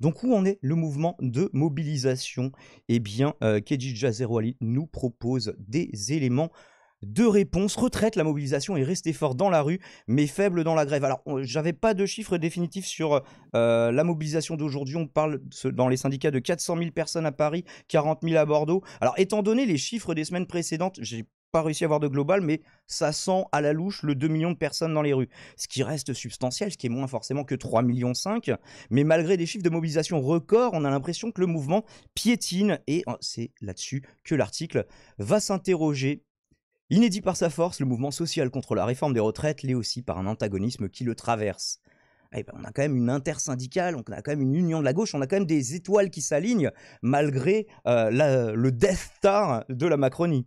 Donc où en est le mouvement de mobilisation Eh bien, euh, nous propose des éléments de réponse. Retraite, la mobilisation est restée forte dans la rue, mais faible dans la grève. Alors, j'avais pas de chiffres définitifs sur euh, la mobilisation d'aujourd'hui. On parle dans les syndicats de 400 000 personnes à Paris, 40 000 à Bordeaux. Alors, étant donné les chiffres des semaines précédentes, j'ai pas réussi à avoir de global, mais ça sent à la louche le 2 millions de personnes dans les rues. Ce qui reste substantiel, ce qui est moins forcément que 3,5 millions. Mais malgré des chiffres de mobilisation records, on a l'impression que le mouvement piétine. Et oh, c'est là-dessus que l'article va s'interroger Inédit par sa force, le mouvement social contre la réforme des retraites l'est aussi par un antagonisme qui le traverse. Eh ben, on a quand même une intersyndicale, on a quand même une union de la gauche, on a quand même des étoiles qui s'alignent malgré euh, le Death Star de la Macronie.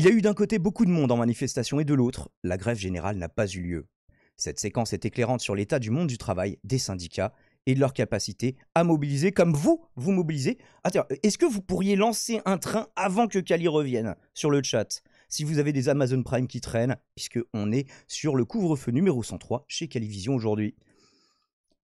Il y a eu d'un côté beaucoup de monde en manifestation et de l'autre, la grève générale n'a pas eu lieu. Cette séquence est éclairante sur l'état du monde du travail, des syndicats et de leur capacité à mobiliser comme vous, vous mobilisez. Ah, est-ce que vous pourriez lancer un train avant que Cali revienne sur le chat si vous avez des Amazon Prime qui traînent, puisque on est sur le couvre-feu numéro 103 chez Calivision aujourd'hui.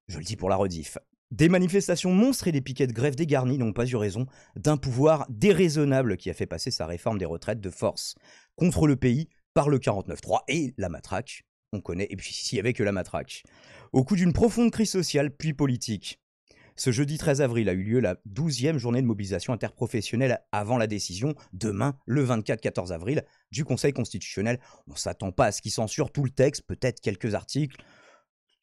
Je le dis pour la rediff. Des manifestations monstres et des piquets de grève dégarnis n'ont pas eu raison d'un pouvoir déraisonnable qui a fait passer sa réforme des retraites de force contre le pays par le 49.3 et la matraque. On connaît, et puis s'il n'y avait que la matraque. Au coup d'une profonde crise sociale puis politique. Ce jeudi 13 avril a eu lieu la 12e journée de mobilisation interprofessionnelle avant la décision, demain, le 24-14 avril, du Conseil constitutionnel. On ne s'attend pas à ce qu'il censure tout le texte, peut-être quelques articles,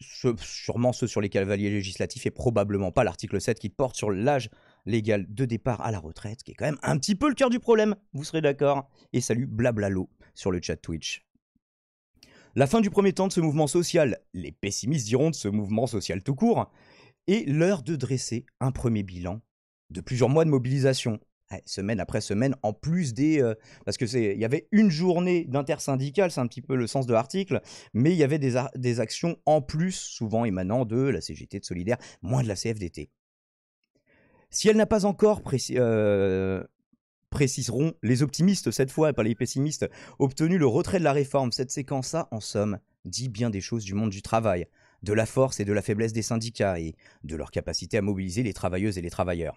sûrement ceux sur les cavaliers législatifs et probablement pas l'article 7 qui porte sur l'âge légal de départ à la retraite, qui est quand même un petit peu le cœur du problème, vous serez d'accord. Et salut Blablalo sur le chat Twitch. La fin du premier temps de ce mouvement social, les pessimistes diront de ce mouvement social tout court, est l'heure de dresser un premier bilan de plusieurs mois de mobilisation semaine après semaine, en plus des... Euh, parce que il y avait une journée d'intersyndicale, c'est un petit peu le sens de l'article, mais il y avait des, actions en plus, souvent émanant de la CGT, de Solidaire, moins de la CFDT. Si elle n'a pas encore euh, préciseront les optimistes cette fois, pas les pessimistes, obtenu le retrait de la réforme, cette séquence-là, en somme, dit bien des choses du monde du travail, de la force et de la faiblesse des syndicats et de leur capacité à mobiliser les travailleuses et les travailleurs.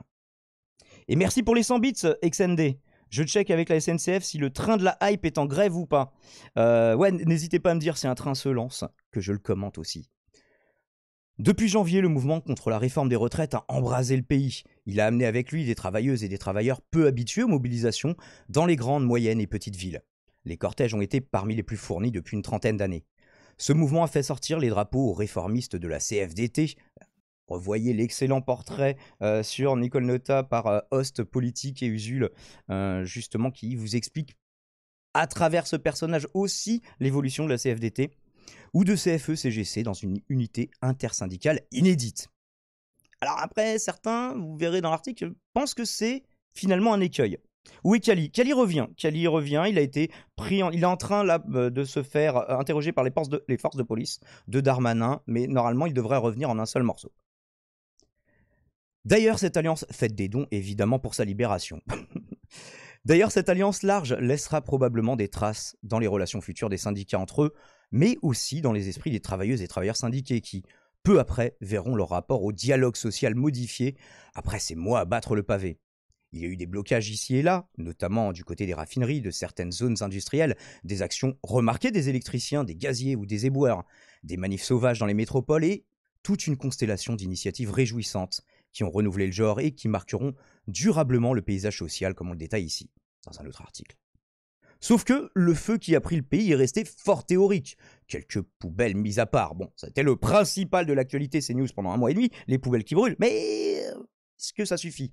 Et merci pour les 100 bits, euh, XND. Je check avec la SNCF si le train de la hype est en grève ou pas. Euh, ouais, n'hésitez pas à me dire si un train se lance, que je le commente aussi. Depuis janvier, le mouvement contre la réforme des retraites a embrasé le pays. Il a amené avec lui des travailleuses et des travailleurs peu habitués aux mobilisations dans les grandes, moyennes et petites villes. Les cortèges ont été parmi les plus fournis depuis une trentaine d'années. Ce mouvement a fait sortir les drapeaux réformistes de la CFDT, voyez l'excellent portrait euh, sur Nicole Nota par euh, Host Politique et Usul, euh, justement, qui vous explique à travers ce personnage aussi l'évolution de la CFDT ou de CFE-CGC e dans une unité intersyndicale inédite. Alors après, certains, vous verrez dans l'article, pensent que c'est finalement un écueil. Où est Kali Kali revient. Kali revient. Il a été pris. il est en train de se faire interroger par les les forces de police de Darmanin, mais normalement il devrait revenir en un seul morceau. D'ailleurs, cette alliance fait des dons, évidemment, pour sa libération. D'ailleurs, cette alliance large laissera probablement des traces dans les relations futures des syndicats entre eux, mais aussi dans les esprits des travailleuses et travailleurs syndiqués qui, peu après, verront leur rapport au dialogue social modifié après ces mois à battre le pavé. Il y a eu des blocages ici et là, notamment du côté des raffineries, de certaines zones industrielles, des actions remarquées des électriciens, des gaziers ou des éboueurs, des manifs sauvages dans les métropoles et toute une constellation d'initiatives réjouissantes qui ont renouvelé le genre et qui marqueront durablement le paysage social comme on le détaille ici, dans un autre article. Sauf que le feu qui a pris le pays est resté fort théorique. Quelques poubelles mises à part. Bon, c'était le principal de l'actualité CNews pendant un mois et demi, les poubelles qui brûlent. Mais est-ce que ça suffit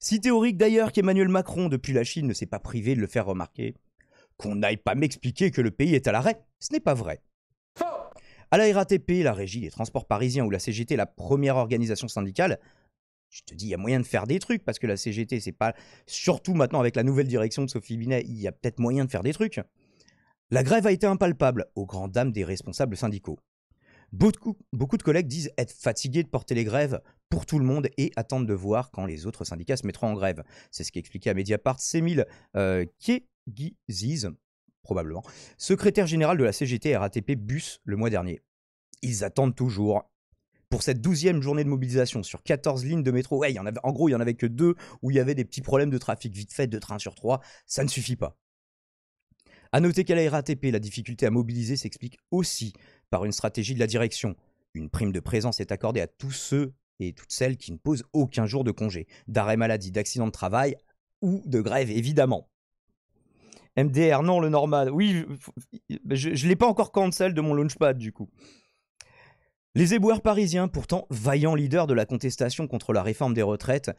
Si théorique d'ailleurs qu'Emmanuel Macron, depuis la Chine, ne s'est pas privé de le faire remarquer, qu'on n'aille pas m'expliquer que le pays est à l'arrêt, ce n'est pas vrai. À la RATP, la Régie des Transports Parisiens ou la CGT, la première organisation syndicale, je te dis, il y a moyen de faire des trucs parce que la CGT, c'est pas. Surtout maintenant avec la nouvelle direction de Sophie Binet, il y a peut-être moyen de faire des trucs. La grève a été impalpable, aux grandes dames des responsables syndicaux. Beaucoup, beaucoup de collègues disent être fatigués de porter les grèves pour tout le monde et attendent de voir quand les autres syndicats se mettront en grève. C'est ce qu'expliquait à Mediapart Sémile euh, probablement, secrétaire général de la CGT RATP Bus le mois dernier. Ils attendent toujours. Pour cette douzième journée de mobilisation sur 14 lignes de métro, en, en gros, il n'y en avait que deux où il y avait des petits problèmes de trafic vite fait, de train sur trois, ça ne suffit pas. A noter qu'à la RATP, la difficulté à mobiliser s'explique aussi par une stratégie de la direction. Une prime de présence est accordée à tous ceux et toutes celles qui ne posent aucun jour de congé, d'arrêt maladie, d'accident de travail ou de grève, évidemment. MDR, non, le normal. Oui, bah, je ne l'ai pas encore cancel de mon launchpad, du coup. Les éboueurs parisiens, pourtant vaillants leaders de la contestation contre la réforme des retraites,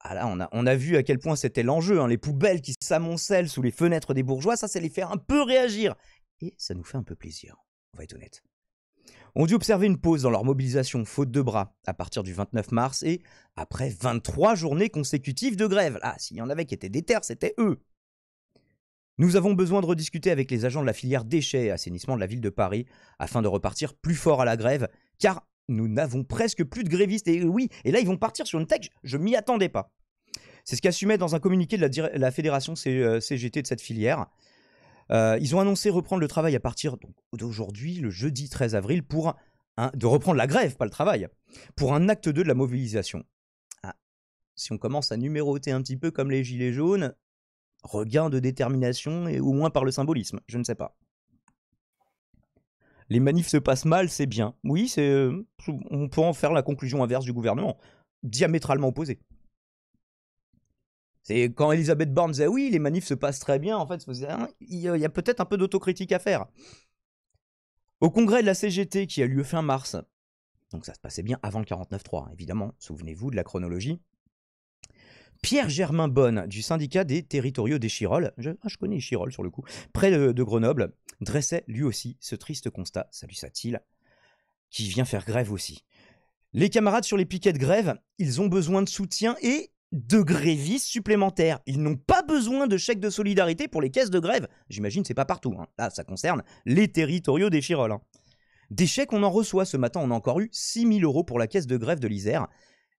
ah là, on a, on a vu à quel point c'était l'enjeu, hein, les poubelles qui s'amoncellent sous les fenêtres des bourgeois, ça c'est les faire un peu réagir. Et ça nous fait un peu plaisir, on va être honnête. On dû observer une pause dans leur mobilisation faute de bras à partir du 29 mars et après 23 journées consécutives de grève. Ah, s'il y en avait qui étaient déter, c'était eux. Nous avons besoin de rediscuter avec les agents de la filière déchets et assainissement de la ville de Paris afin de repartir plus fort à la grève, car nous n'avons presque plus de grévistes. Et oui, et là ils vont partir sur une tech, je m'y attendais pas. C'est ce qu'assumait dans un communiqué de la, fédération CGT euh, de cette filière. Euh, ils ont annoncé reprendre le travail à partir d'aujourd'hui, le jeudi 13 avril, pour un, de reprendre la grève, pas le travail, pour un acte 2 de la mobilisation. Ah, si on commence à numéroter un petit peu comme les gilets jaunes, regain de détermination, et au moins par le symbolisme, je ne sais pas. Les manifs se passent mal, c'est bien. Oui, c'est, euh, on peut en faire la conclusion inverse du gouvernement, diamétralement opposée. C'est quand Elisabeth Borne disait oui, les manifs se passent très bien, en fait, il y a peut-être un peu d'autocritique à faire. Au congrès de la CGT qui a lieu fin mars, donc ça se passait bien avant le 49 évidemment, souvenez-vous de la chronologie, Pierre-Germain Bonne, du syndicat des territoriaux des Chiroles, ah, je, connais Chirolles sur le coup, près de, Grenoble, dressait lui aussi ce triste constat, salut il qui vient faire grève aussi. Les camarades sur les piquets de grève, ils ont besoin de soutien et de grévistes supplémentaires. Ils n'ont pas besoin de chèques de solidarité pour les caisses de grève. J'imagine c'est pas partout. Hein. Là, ça concerne les territoriaux des hein. Des chèques, on en reçoit. Ce matin, on a encore eu 6 000 euros pour la caisse de grève de l'Isère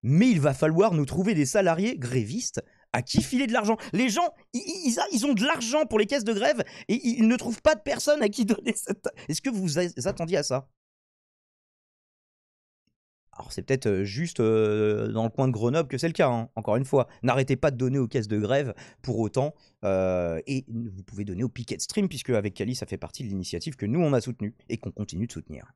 mais il va falloir nous trouver des salariés grévistes à qui filer de l'argent. Les gens, ils, ont de l'argent pour les caisses de grève et ils ne trouvent pas de personne à qui donner cette... Est-ce que vous vous attendiez à ça alors c'est peut-être euh, juste euh, dans le coin de Grenoble que c'est le cas, hein, encore une fois. N'arrêtez pas de donner aux caisses de grève pour autant, euh, et vous pouvez donner au Picket Stream, puisque avec Cali, ça fait partie de l'initiative que nous, on a soutenue et qu'on continue de soutenir.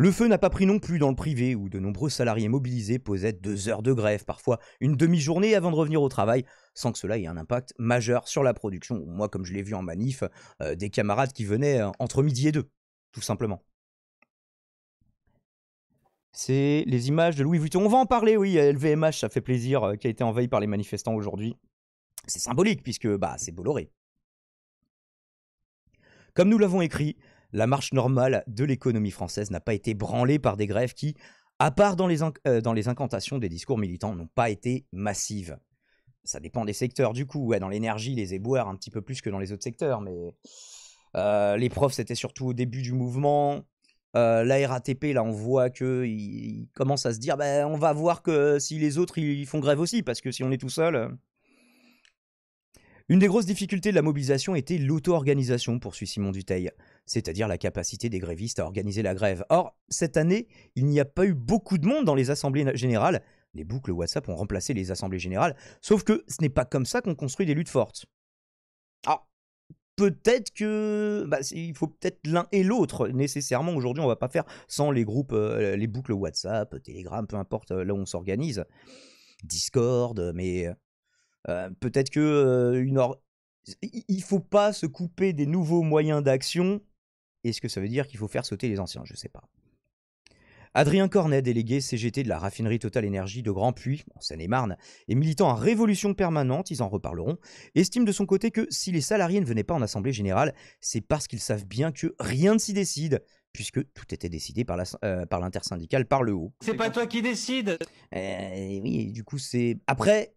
Le feu n'a pas pris non plus dans le privé, où de nombreux salariés mobilisés posaient deux heures de grève, parfois une demi-journée avant de revenir au travail, sans que cela ait un impact majeur sur la production. Moi, comme je l'ai vu en manif, euh, des camarades qui venaient euh, entre midi et deux, tout simplement. C'est les images de Louis Vuitton. On va en parler, oui, LVMH, ça fait plaisir, euh, qui a été envahi par les manifestants aujourd'hui. C'est symbolique, puisque bah, c'est Bolloré. Comme nous l'avons écrit, la marche normale de l'économie française n'a pas été branlée par des grèves qui, à part dans les, euh, incantations des discours militants, n'ont pas été massives. Ça dépend des secteurs, du coup. dans l'énergie, les éboueurs, un petit peu plus que dans les autres secteurs, mais euh, les profs, c'était surtout au début du mouvement. Euh, la RATP, là, on voit qu'ils commencent à se dire bah, on va voir que si les autres, ils font grève aussi, parce que si on est tout seul. Une des grosses difficultés de la mobilisation était l'auto-organisation, poursuit Simon Duteil c'est-à-dire la capacité des grévistes à organiser la grève. Or, cette année, il n'y a pas eu beaucoup de monde dans les assemblées générales. Les boucles WhatsApp ont remplacé les assemblées générales, sauf que ce n'est pas comme ça qu'on construit des luttes fortes. Alors, peut-être que bah, il faut peut-être l'un et l'autre nécessairement aujourd'hui on ne va pas faire sans les groupes euh, les boucles WhatsApp Telegram peu importe euh, là où on s'organise Discord mais euh, peut-être que ne il faut pas se couper des nouveaux moyens d'action est-ce que ça veut dire qu'il faut faire sauter les anciens Je ne sais pas. Adrien Cornet, délégué CGT de la raffinerie Total Énergie de Grand Puy, en Seine-et-Marne, et militant en Révolution Permanente, ils en reparleront, estime de son côté que si les salariés ne venaient pas en Assemblée Générale, c'est parce qu'ils savent bien que rien ne s'y décide, puisque tout était décidé par euh, l'intersyndical, par, le haut. C'est pas toi qui décides euh, Oui, du coup c'est... Après,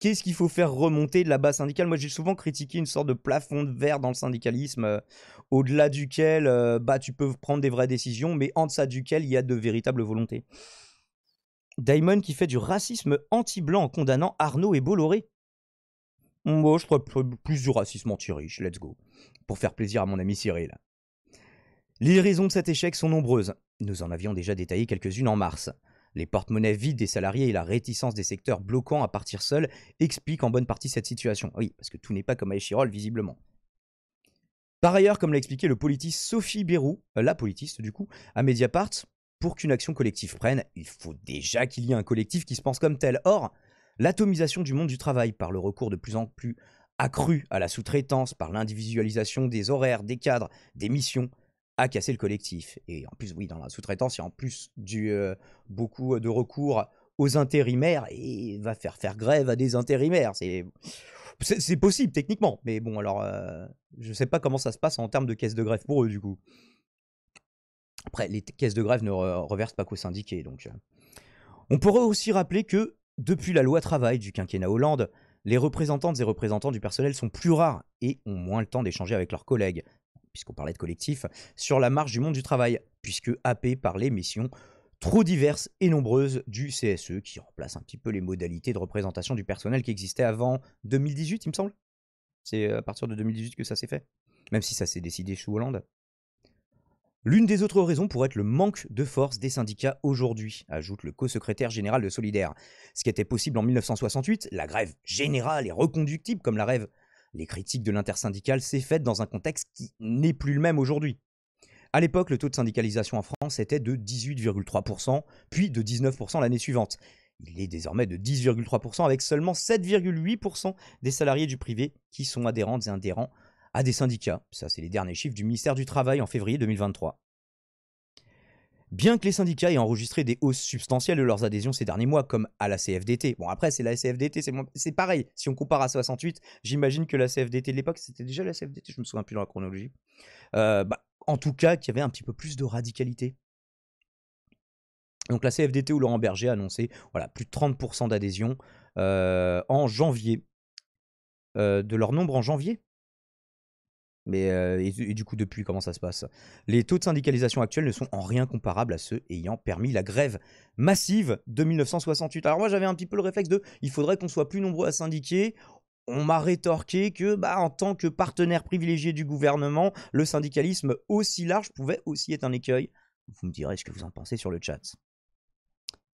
qu'est-ce qu'il faut faire remonter de la base syndicale Moi, j'ai souvent critiqué une sorte de plafond de verre dans le syndicalisme, euh, au-delà duquel euh, bah, tu peux prendre des vraies décisions, mais en deçà duquel il y a de véritables volontés. Diamond qui fait du racisme anti-blanc en condamnant Arnaud et Bolloré. Moi, je crois plus du racisme anti-riche, let's go. Pour faire plaisir à mon ami Cyril. Les raisons de cet échec sont nombreuses. Nous en avions déjà détaillé quelques-unes en mars. Les porte-monnaies vides des salariés et la réticence des secteurs bloquants à partir seuls expliquent en bonne partie cette situation. Oui, parce que tout n'est pas comme à Échirol, visiblement. Par ailleurs, comme l'a expliqué le politiste Sophie Bérou, euh, la politiste du coup, à Mediapart, pour qu'une action collective prenne, il faut déjà qu'il y ait un collectif qui se pense comme tel. Or, l'atomisation du monde du travail par le recours de plus en plus accru à la sous-traitance, par l'individualisation des horaires, des cadres, des missions, à casser le collectif. Et en plus, oui, dans la sous-traitance, il y a en plus du, euh, beaucoup de recours aux intérimaires et va faire faire grève à des intérimaires. C'est, c'est, possible techniquement, mais bon, alors je euh, je sais pas comment ça se passe en termes de caisse de grève pour eux du coup. Après, les caisses de grève ne reversent pas qu'aux syndiqués, donc. Euh. On pourrait aussi rappeler que depuis la loi travail du quinquennat Hollande, les représentantes et représentants du personnel sont plus rares et ont moins le temps d'échanger avec leurs collègues, puisqu'on parlait de collectif, sur la marge du monde du travail, puisque par les missions trop diverses et nombreuses du CSE, qui remplace un petit peu les modalités de représentation du personnel qui existaient avant 2018, il me semble. C'est euh, à partir de 2018 que ça s'est fait, même si ça s'est décidé sous Hollande. L'une des autres raisons pourrait être le manque de force des syndicats aujourd'hui, ajoute le co-secrétaire général de Solidaire. Ce qui était possible en 1968, la grève générale et reconductible comme la, rêve, les critiques de l'intersyndicale s'est faites dans un contexte qui n'est plus le même aujourd'hui. À l'époque, le taux de syndicalisation en France était de 18,3%, puis de 19% l'année suivante. Il est désormais de 10,3% avec seulement 7,8% des salariés du privé qui sont adhérentes et adhérents à des syndicats. Ça, c'est les derniers chiffres du ministère du Travail en février 2023. Bien que les syndicats aient enregistré des hausses substantielles de leurs adhésions ces derniers mois, comme à la CFDT. Bon, après, c'est la CFDT, c'est pareil. Si on compare à 68, j'imagine que la CFDT de l'époque, c'était déjà la CFDT, je me souviens plus dans la chronologie. Euh, bah, en tout cas, qu'il y avait un petit peu plus de radicalité. Donc la CFDT ou Laurent Berger a annoncé voilà, plus de 30% d'adhésion euh, en janvier. Euh, de leur nombre en janvier mais euh, et, du coup, depuis, comment ça se passe Les taux de syndicalisation actuels ne sont en rien comparables à ceux ayant permis la grève massive de 1968. Alors moi, j'avais un petit peu le réflexe de il faudrait qu'on soit plus nombreux à syndiquer. On m'a rétorqué que, bah, en tant que partenaire privilégié du gouvernement, le syndicalisme aussi large pouvait aussi être un écueil. Vous me direz ce que vous en pensez sur le chat.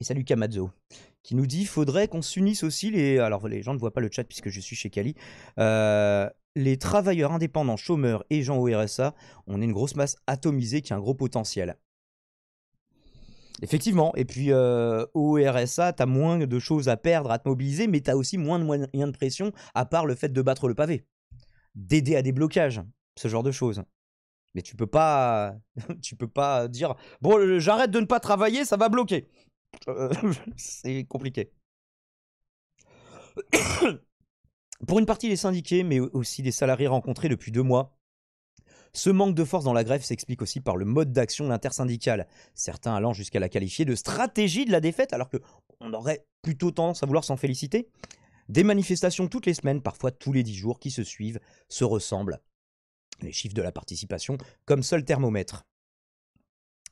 Et salut Kamazo qui nous dit faudrait qu'on s'unisse aussi les. Alors les gens ne voient pas le chat puisque je suis chez Kali. Euh, les travailleurs indépendants, chômeurs et gens au RSA, on est une grosse masse atomisée qui a un gros potentiel. Effectivement, et puis euh, au tu moins de choses à perdre, à te mobiliser, mais t'as aussi moins de moyens de pression, à part le fait de battre le pavé, d'aider à des blocages, ce genre de choses. Mais tu peux pas, tu peux pas dire bon, j'arrête de ne pas travailler, ça va bloquer. Euh, c'est compliqué. Pour une partie des syndiqués, mais aussi des salariés rencontrés depuis deux mois, ce manque de force dans la grève s'explique aussi par le mode d'action de certains allant jusqu'à la qualifier de stratégie de la défaite, alors qu'on aurait plutôt tendance à vouloir s'en féliciter. Des manifestations toutes les semaines, parfois tous les dix jours, qui se suivent, se ressemblent. Les chiffres de la participation comme seul thermomètre.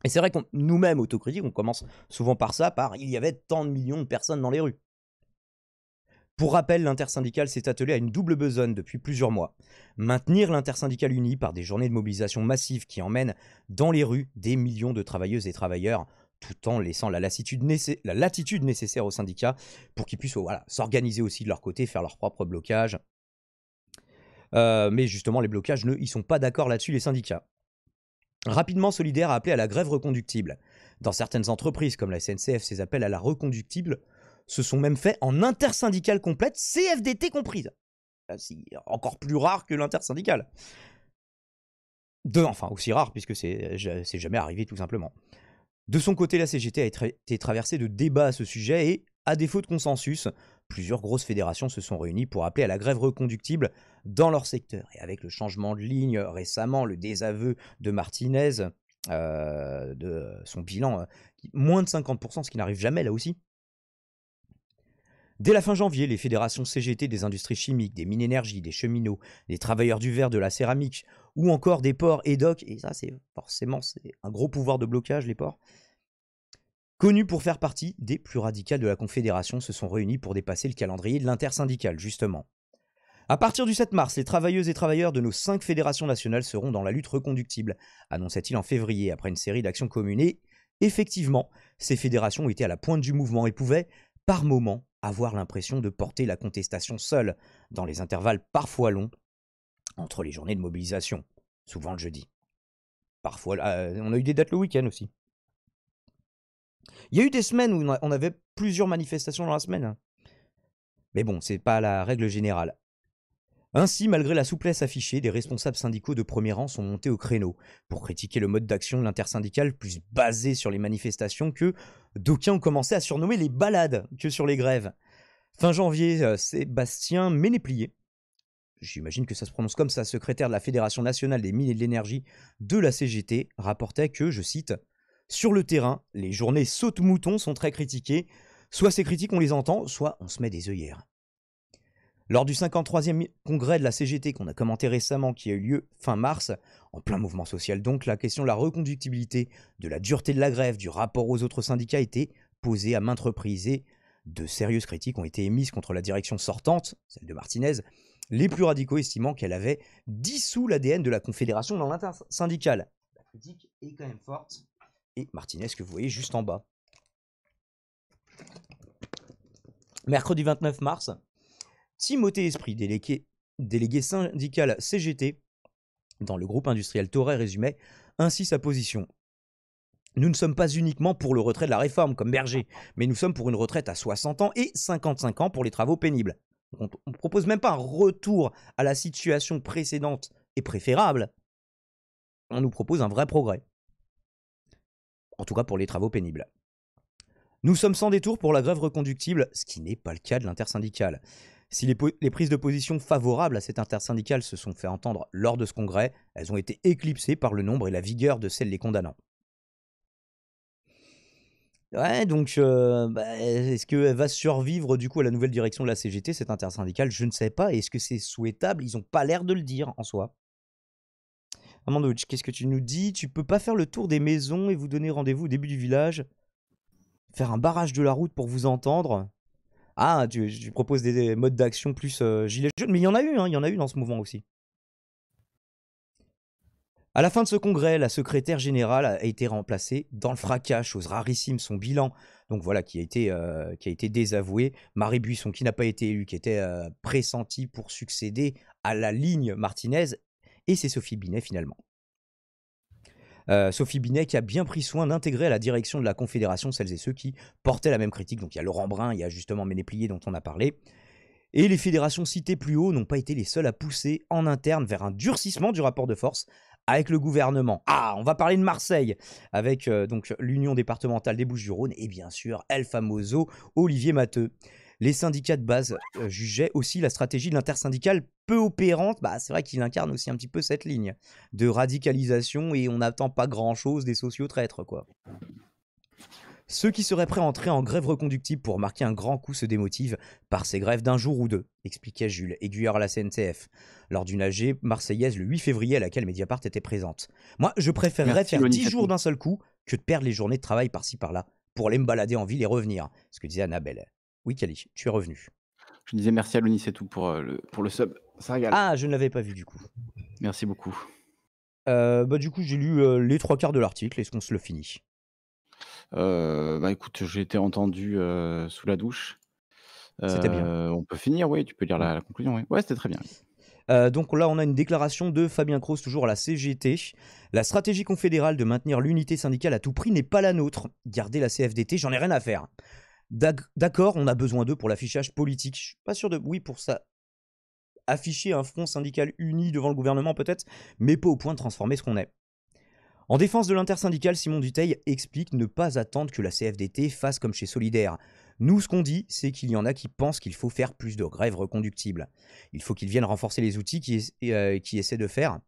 Et c'est vrai qu'on nous-mêmes autocritiques, on commence souvent par ça, par il y avait tant de millions de personnes dans les rues. Pour rappel, l'intersyndical s'est attelé à une double besogne depuis plusieurs mois. Maintenir l'intersyndical uni par des journées de mobilisation massive qui emmènent dans les rues des millions de travailleuses et travailleurs, tout en laissant la latitude, nécessaire, la latitude nécessaire aux syndicats pour qu'ils puissent s'organiser aussi de leur côté, faire leur propre blocage. Euh, mais justement, les blocages, ne, sont pas d'accord là-dessus, les syndicats. Rapidement, Solidaire a appelé à la grève reconductible. Dans certaines entreprises, comme la SNCF, ces appels à la reconductible se sont même fait en intersyndicale complète, CFDT comprise. C'est euh, encore plus rare que l'intersyndicale. De, enfin, aussi rare, puisque c'est euh, jamais arrivé tout simplement. De son côté, la CGT a été traversée de débats à ce sujet et, à défaut de consensus, plusieurs grosses fédérations se sont réunies pour appeler à la grève reconductible dans leur secteur. Et avec le changement de ligne récemment, le désaveu de Martinez, euh, de son bilan, moins de 50%, ce qui n'arrive jamais là aussi, Dès la fin janvier, les fédérations CGT des industries chimiques, des mines énergie, des cheminots, des travailleurs du verre, de la céramique, ou encore des ports et EDOC, et ça c'est forcément un gros pouvoir de blocage, les ports, connus pour faire partie des plus radicales de la Confédération, se sont réunis pour dépasser le calendrier de l'intersyndical justement. À partir du 7 mars, les travailleuses et travailleurs de nos cinq fédérations nationales seront dans la lutte reconductible, annonçait-il en février après une série d'actions communes. Et effectivement, ces fédérations étaient à la pointe du mouvement et pouvaient, par moment, avoir l'impression de porter la contestation seule, dans les intervalles parfois longs entre les journées de mobilisation, souvent le jeudi. Parfois, ah, euh, on a eu des dates le week-end aussi. Il y a eu des semaines où on avait plusieurs manifestations dans la semaine. Hein. Mais bon, c'est pas la règle générale. Ainsi, malgré la souplesse affichée, des responsables syndicaux de premier rang sont montés au créneau pour critiquer le mode d'action de l'intersyndicale plus basé sur les manifestations que d'aucuns ont commencé à surnommer les balades que sur les grèves. Fin janvier, euh, Sébastien Ménéplier, j'imagine que ça se prononce comme ça, secrétaire de la Fédération nationale des mines et de l'énergie de la CGT, rapportait que, je cite, Sur le terrain, les journées saute-mouton sont très critiquées. Soit ces critiques, on les entend, soit on se met des œillères. Lors du 53e congrès de la CGT qu'on a commenté récemment, qui a eu lieu fin mars, en plein mouvement social donc, la question de la reconductibilité, de la dureté de la grève, du rapport aux autres syndicats a été posée à maintes reprises et de sérieuses critiques ont été émises contre la direction sortante, celle de Martinez, les plus radicaux estimant qu'elle avait dissous l'ADN de la Confédération dans l'intersyndicale. La critique est quand même forte. Et Martinez que vous voyez juste en bas. Mercredi 29 mars, Timothée Esprit, délégué, délégué syndical CGT, dans le groupe industriel Toray, résumait ainsi sa position. Nous ne sommes pas uniquement pour le retrait de la réforme, comme Berger, mais nous sommes pour une retraite à 60 ans et 55 ans pour les travaux pénibles. On ne propose même pas un retour à la situation précédente et préférable. On nous propose un vrai progrès. En tout cas pour les travaux pénibles. Nous sommes sans détour pour la grève reconductible, ce qui n'est pas le cas de l'intersyndicale. Si les, prises de position favorables à cette intersyndicale se sont fait entendre lors de ce congrès, elles ont été éclipsées par le nombre et la vigueur de celles les condamnant. Ouais, donc euh, bah, est-ce qu'elle va survivre du coup à la nouvelle direction de la CGT, cette intersyndicale Je ne sais pas. Est-ce que c'est souhaitable Ils n'ont pas l'air de le dire en soi. Amandouch, qu'est-ce que tu nous dis Tu peux pas faire le tour des maisons et vous donner rendez-vous au début du village Faire un barrage de la route pour vous entendre ah, tu, proposes des, modes d'action plus euh, gilets jaunes, Mais il y en a eu, hein, il y en a eu dans ce mouvement aussi. À la fin de ce congrès, la secrétaire générale a été remplacée dans le fracas, chose rarissime, son bilan, donc voilà, qui a été, euh, qui a été désavoué. Marie Buisson, qui n'a pas été élue, qui était euh, pressentie pour succéder à la ligne Martinez, et c'est Sophie Binet finalement. Euh, Sophie Binet qui a bien pris soin d'intégrer à la direction de la Confédération celles et ceux qui portaient la même critique. Donc il y a Laurent Brun, il y a justement Ménéplier dont on a parlé. Et les fédérations citées plus haut n'ont pas été les seules à pousser en interne vers un durcissement du rapport de force avec le gouvernement. Ah, on va parler de Marseille avec euh, donc l'Union départementale des Bouches-du-Rhône et bien sûr El Famoso Olivier Matteux. Les syndicats de base euh, jugeaient aussi la stratégie de l'intersyndicale peu opérante. Bah, c'est vrai qu'il incarne aussi un petit peu cette ligne de radicalisation et on n'attend pas grand-chose des sociaux traîtres, quoi. Ceux qui seraient prêts à entrer en grève reconductible pour marquer un grand coup se démotivent par ces grèves d'un jour ou deux, expliquait Jules, aiguilleur à la CNCF, lors d'une AG marseillaise le 8 février à laquelle Mediapart était présente. Moi, je préférerais faire 10 jours d'un seul coup que de perdre les journées de travail par-ci par-là pour aller me balader en ville et revenir, ce que disait Annabelle. Oui, Kali, tu es revenu. Je disais merci à Lunis c'est tout pour, euh, le, pour le sub. Ah, je ne l'avais pas vu du coup. Merci beaucoup. Euh, bah, du coup, j'ai lu euh, les trois quarts de l'article. Est-ce qu'on se le finit Bah écoute, j'ai été entendu sous la douche. c'était bien. On peut finir, oui. Tu peux lire la, conclusion. Oui. Ouais, c'était très bien. donc là, on a une déclaration de Fabien Cross, toujours à la CGT. La stratégie confédérale de maintenir l'unité syndicale à tout prix n'est pas la nôtre. Gardez la CFDT, j'en ai rien à faire. D'accord, on a besoin d'eux pour l'affichage politique. Je suis pas sûr de. Oui, pour ça. Afficher un front syndical uni devant le gouvernement, peut-être, mais pas au point de transformer ce qu'on est. En défense de l'intersyndical, Simon Duteil explique ne pas attendre que la CFDT fasse comme chez Solidaire. Nous, ce qu'on dit, c'est qu'il y en a qui pensent qu'il faut faire plus de grèves reconductibles. Il faut qu'ils viennent renforcer les outils qui, euh, qui essaient de faire.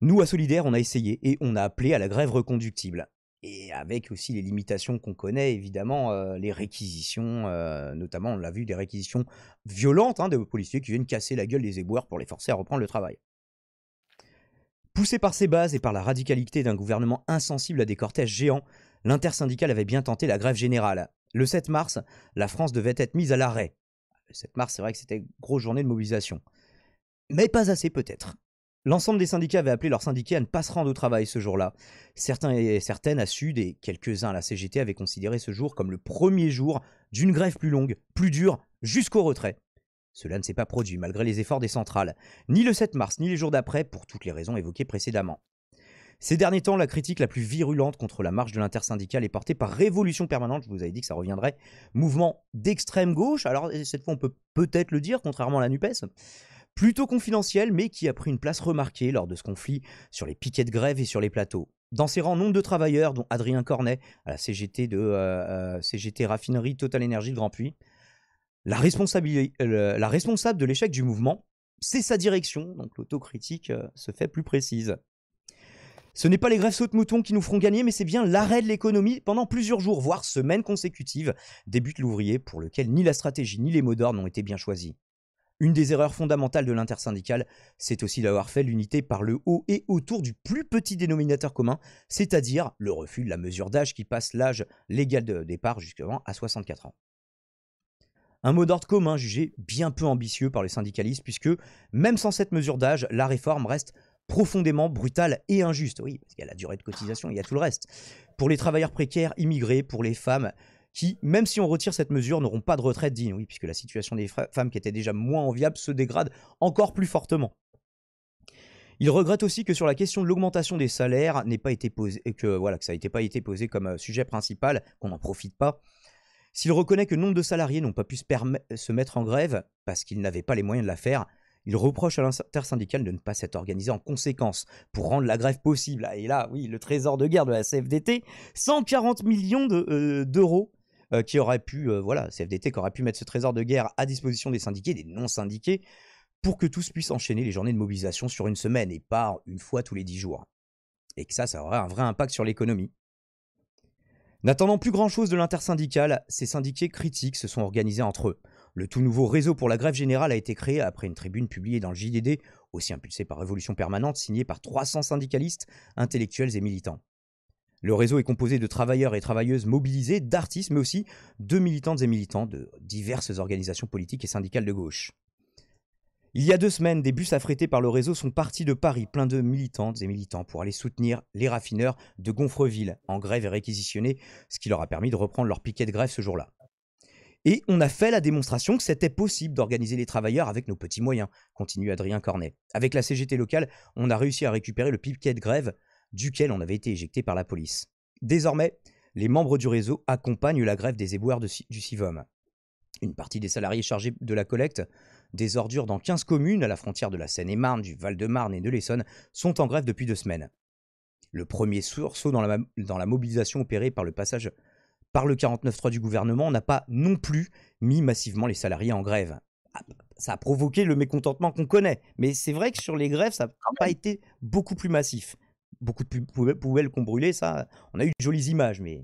Nous, à Solidaire, on a essayé et on a appelé à la grève reconductible et avec aussi les limitations qu'on connaît, évidemment, euh, les réquisitions, euh, notamment, on l'a vu, des réquisitions violentes hein, de policiers qui viennent casser la gueule des éboueurs pour les forcer à reprendre le travail. Poussé par ses bases et par la radicalité d'un gouvernement insensible à des cortèges géants, l'intersyndicale avait bien tenté la grève générale. Le 7 mars, la France devait être mise à l'arrêt. Le 7 mars, c'est vrai que c'était une grosse journée de mobilisation. Mais pas assez peut-être. L'ensemble des syndicats avait appelé leurs syndicats à ne pas se rendre au travail ce jour-là. Certains et certaines à Sud et quelques-uns à la CGT avaient considéré ce jour comme le premier jour d'une grève plus longue, plus dure, jusqu'au retrait. Cela ne s'est pas produit malgré les efforts des centrales, ni le 7 mars, ni les jours d'après, pour toutes les raisons évoquées précédemment. Ces derniers temps, la critique la plus virulente contre la marche de l'intersyndicale est portée par Révolution Permanente, je vous avais dit que ça reviendrait, mouvement d'extrême gauche, alors cette fois on peut peut-être le dire, contrairement à la NUPES, plutôt confidentiel mais qui a pris une place remarquée lors de ce conflit sur les piquets de grève et sur les plateaux. Dans ses rangs, nombre de travailleurs, dont Adrien Cornet à la CGT, de, euh, euh, Raffinerie Total Énergie de Grand Puy. La, responsable de l'échec du mouvement, c'est sa direction, donc l'autocritique euh, se fait plus précise. Ce n'est pas les grèves sautes moutons qui nous feront gagner, mais c'est bien l'arrêt de l'économie pendant plusieurs jours, voire semaines consécutives, débute l'ouvrier, pour lequel ni la stratégie ni les mots d'ordre n'ont été bien choisis. Une des erreurs fondamentales de l'intersyndicale, c'est aussi d'avoir fait l'unité par le haut et autour du plus petit dénominateur commun, c'est-à-dire le refus de la mesure d'âge qui passe l'âge légal de départ justement à 64 ans. Un mot d'ordre commun jugé bien peu ambitieux par les syndicalistes, puisque même sans cette mesure d'âge, la réforme reste profondément brutale et injuste. Oui, parce qu'il y a la durée de cotisation, il y a tout le reste. Pour les travailleurs précaires, immigrés, pour les femmes, qui, même si on retire cette mesure, n'auront pas de retraite digne, oui, puisque la situation des femmes qui étaient déjà moins enviables se dégrade encore plus fortement. Il regrette aussi que sur la question de l'augmentation des salaires n'ait pas été posé, que voilà, que ça n'ait pas été posé comme euh, sujet principal, qu'on n'en profite pas. S'il reconnaît que nombre de salariés n'ont pas pu se, se mettre en grève parce qu'ils n'avaient pas les moyens de la faire, il reproche à l'intersyndicale de ne pas s'être organisé en conséquence pour rendre la grève possible. Ah, et là, oui, le trésor de guerre de la CFDT, 140 millions euh, d'euros euh, qui aurait pu, euh, voilà, CFDT qui aurait pu mettre ce trésor de guerre à disposition des syndiqués, des non-syndiqués, pour que tous puissent enchaîner les journées de mobilisation sur une semaine et pas une fois tous les dix jours. Et que ça, ça aurait un vrai impact sur l'économie. N'attendant plus grand-chose de l'intersyndicale, ces syndiqués critiques se sont organisés entre eux. Le tout nouveau réseau pour la grève générale a été créé après une tribune publiée dans le JDD, aussi impulsée par Révolution Permanente, signée par 300 syndicalistes, intellectuels et militants. Le réseau est composé de travailleurs et travailleuses mobilisés, d'artistes, mais aussi de militantes et militants de diverses organisations politiques et syndicales de gauche. Il y a deux semaines, des bus affrétés par le réseau sont partis de Paris, pleins de militantes et militants, pour aller soutenir les raffineurs de Gonfreville, en grève et réquisitionnés, ce qui leur a permis de reprendre leur piquet de grève ce jour-là. Et on a fait la démonstration que c'était possible d'organiser les travailleurs avec nos petits moyens, continue Adrien Cornet. Avec la CGT locale, on a réussi à récupérer le piquet de grève duquel on avait été éjecté par la police. Désormais, les membres du réseau accompagnent la grève des éboueurs du SIVOM. Une partie des salariés chargés de la collecte des ordures dans 15 communes à la frontière de la Seine-et-Marne, du Val-de-Marne et de l'Essonne sont en grève depuis deux semaines. Le premier sursaut dans la, mobilisation opérée par le passage par le 49.3 du gouvernement n'a pas non plus mis massivement les salariés en grève. Ah, ça a provoqué le mécontentement qu'on connaît, mais c'est vrai que sur les grèves, ça n'a pas été beaucoup plus massif beaucoup de poubelles qu'on brûlait, ça, on a eu de jolies images, mais...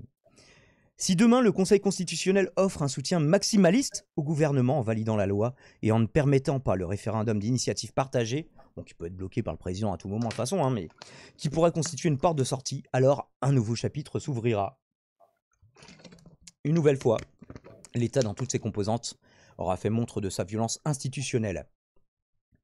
Si demain le Conseil constitutionnel offre un soutien maximaliste au gouvernement en validant la loi et en ne permettant pas le référendum d'initiative partagée, qui peut être bloqué par le président à tout moment de toute façon, hein, mais qui pourrait constituer une porte de sortie, alors un nouveau chapitre s'ouvrira. Une nouvelle fois, l'État dans toutes ses composantes aura fait montre de sa violence institutionnelle.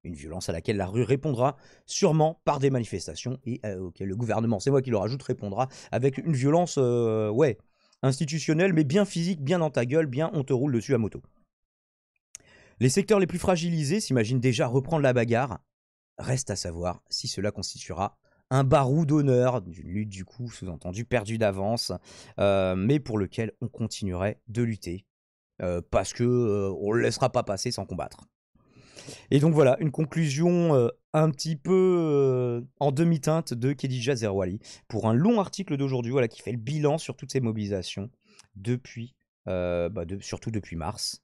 Une violence à laquelle la rue répondra sûrement par des manifestations et euh, auquel le gouvernement, c'est moi qui le rajoute, répondra avec une violence, euh, ouais, institutionnelle, mais bien physique, bien dans ta gueule, bien on te roule dessus à moto. Les secteurs les plus fragilisés s'imaginent déjà reprendre la bagarre. Reste à savoir si cela constituera un barou d'honneur d'une lutte du coup sous-entendu perdue d'avance, euh, mais pour lequel on continuerait de lutter parce que ne on le laissera pas passer sans combattre. Et donc voilà, une conclusion euh, un petit peu euh, en demi-teinte de Kedija Zerwali pour un long article d'aujourd'hui voilà, qui fait le bilan sur toutes ces mobilisations depuis, euh, bah, surtout depuis mars.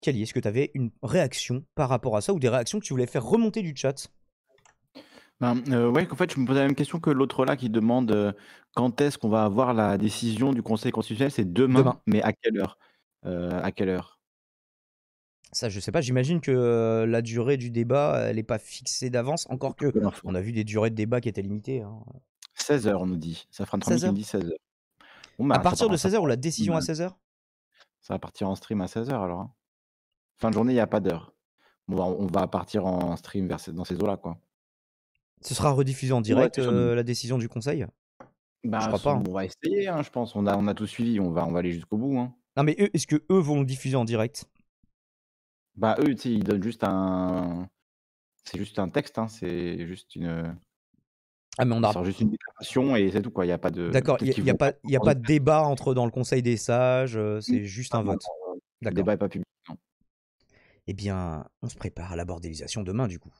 Kelly, est-ce que tu avais une réaction par rapport à ça ou des réactions que tu voulais faire remonter du chat Oui, en fait, je me posais la même question que l'autre là qui demande quand est-ce qu'on va avoir la décision du Conseil constitutionnel. C'est demain, mais à quelle heure À quelle heure ça, je sais pas, j'imagine que euh, la durée du débat, elle n'est pas fixée d'avance, encore que on a vu des durées de débat qui étaient limitées. 16h, hein. on nous dit. Ça fera 30 dit 16h. à bah, partir de 16h ou la décision à 16h Ça va partir en stream à 16h alors. Hein. Fin de journée, il n'y a pas d'heure. on va partir en stream dans ces eaux-là. quoi. Ce sera rediffusé en direct euh, la décision du conseil bah, On hein. va essayer, je pense. On a, tout suivi. On va, on va aller jusqu'au bout. Non, mais est-ce que eux vont le diffuser en direct bah eux, ils donnent juste un. C'est juste un texte, hein, c'est juste une. Ah mais on a... juste une déclaration et c'est tout quoi. Il y a pas de. D'accord. Il n'y a, pas, a pas de débat entre dans le Conseil des sages. C'est juste un vote. Le débat n'est pas public. Non. Eh bien, on se prépare à la bordélisation demain du coup.